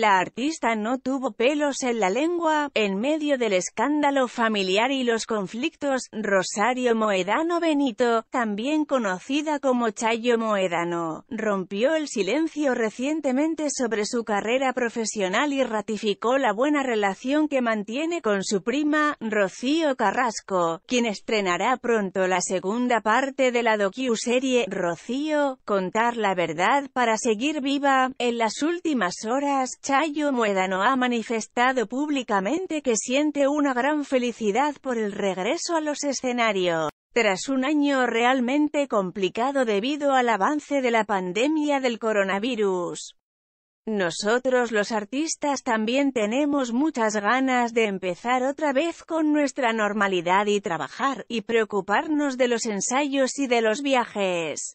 La artista no tuvo pelos en la lengua, en medio del escándalo familiar y los conflictos, Rosario Moedano Benito, también conocida como Chayo Moedano, rompió el silencio recientemente sobre su carrera profesional y ratificó la buena relación que mantiene con su prima, Rocío Carrasco, quien estrenará pronto la segunda parte de la docu-serie, Rocío, Contar la Verdad para Seguir Viva, en las últimas horas, Sayo Muedano ha manifestado públicamente que siente una gran felicidad por el regreso a los escenarios. Tras un año realmente complicado debido al avance de la pandemia del coronavirus, nosotros los artistas también tenemos muchas ganas de empezar otra vez con nuestra normalidad y trabajar, y preocuparnos de los ensayos y de los viajes.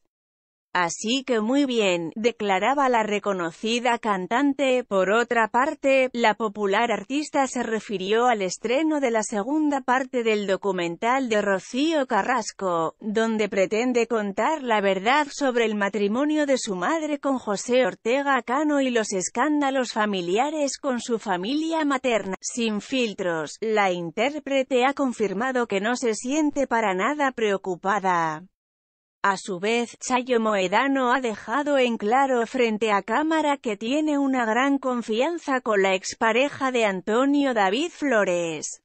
Así que muy bien, declaraba la reconocida cantante. Por otra parte, la popular artista se refirió al estreno de la segunda parte del documental de Rocío Carrasco, donde pretende contar la verdad sobre el matrimonio de su madre con José Ortega Cano y los escándalos familiares con su familia materna. Sin filtros, la intérprete ha confirmado que no se siente para nada preocupada a su vez, Chayo Moedano ha dejado en claro frente a cámara que tiene una gran confianza con la expareja de Antonio David Flores.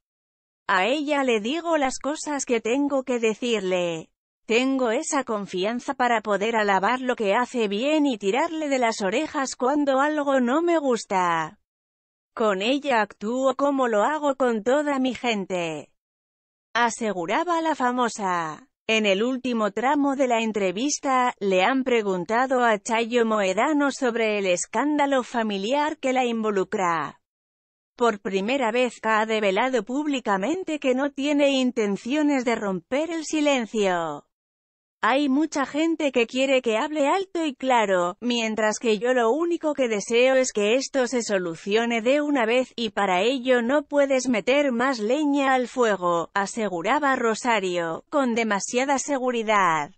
A ella le digo las cosas que tengo que decirle. Tengo esa confianza para poder alabar lo que hace bien y tirarle de las orejas cuando algo no me gusta. Con ella actúo como lo hago con toda mi gente. Aseguraba la famosa. En el último tramo de la entrevista, le han preguntado a Chayo Moedano sobre el escándalo familiar que la involucra. Por primera vez ha develado públicamente que no tiene intenciones de romper el silencio. Hay mucha gente que quiere que hable alto y claro, mientras que yo lo único que deseo es que esto se solucione de una vez, y para ello no puedes meter más leña al fuego, aseguraba Rosario, con demasiada seguridad.